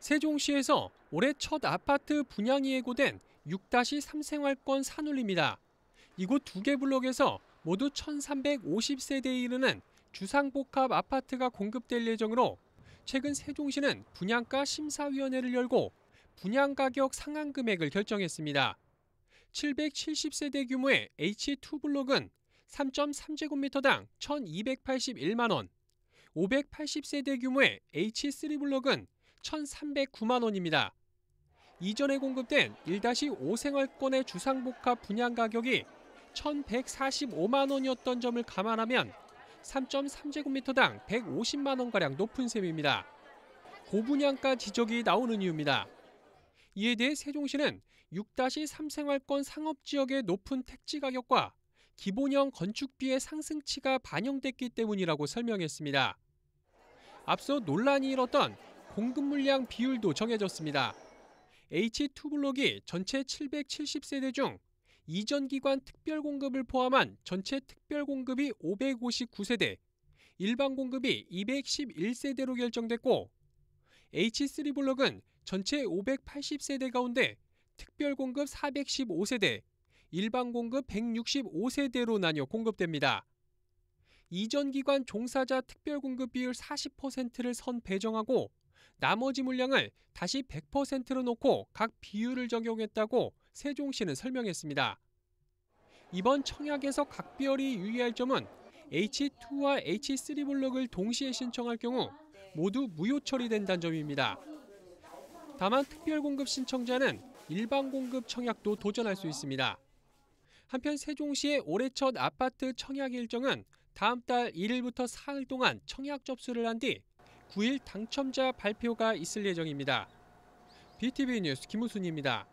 세종시에서 올해 첫 아파트 분양이 예고된 6-3 생활권 산울입니다. 이곳 두 개 블록에서 모두 1,350세대에 이르는 주상복합 아파트가 공급될 예정으로 최근 세종시는 분양가 심사위원회를 열고 분양 가격 상한 금액을 결정했습니다. 770세대 규모의 H2 블록은 3.3제곱미터당 1,281만 원, 580세대 규모의 H3 블록은 1,309만 원입니다. 이전에 공급된 1-5 생활권의 주상복합 분양 가격이 1,145만 원이었던 점을 감안하면 3.3제곱미터당 150만 원가량 높은 셈입니다. 고분양가 지적이 나오는 이유입니다. 이에 대해 세종시는 6-3 생활권 상업지역의 높은 택지 가격과 기본형 건축비의 상승치가 반영됐기 때문이라고 설명했습니다. 앞서 논란이 일었던 공급 물량 비율도 정해졌습니다. H2 e 블록이 전체 770세대 중 이전 기관 특별 공급을 포함한 전체 특별 공급이 559세대, 일반 공급이 211세대로 결정됐고 H3 e 블록은 전체 580세대 가운데 특별 공급 415세대, 일반 공급 165세대로 나뉘어 공급됩니다. 이전 기관 종사자 특별 공급 비율 40%를 선 배정하고 나머지 물량을 다시 100%로 놓고 각 비율을 적용했다고 세종시는 설명했습니다. 이번 청약에서 각별히 유의할 점은 H2와 H3 블록을 동시에 신청할 경우 모두 무효 처리된다는 점입니다. 다만 특별공급 신청자는 일반공급 청약도 도전할 수 있습니다. 한편 세종시의 올해 첫 아파트 청약 일정은 다음 달 1일부터 4일 동안 청약 접수를 한뒤 9일 당첨자 발표가 있을 예정입니다. BTV 뉴스 김우순입니다.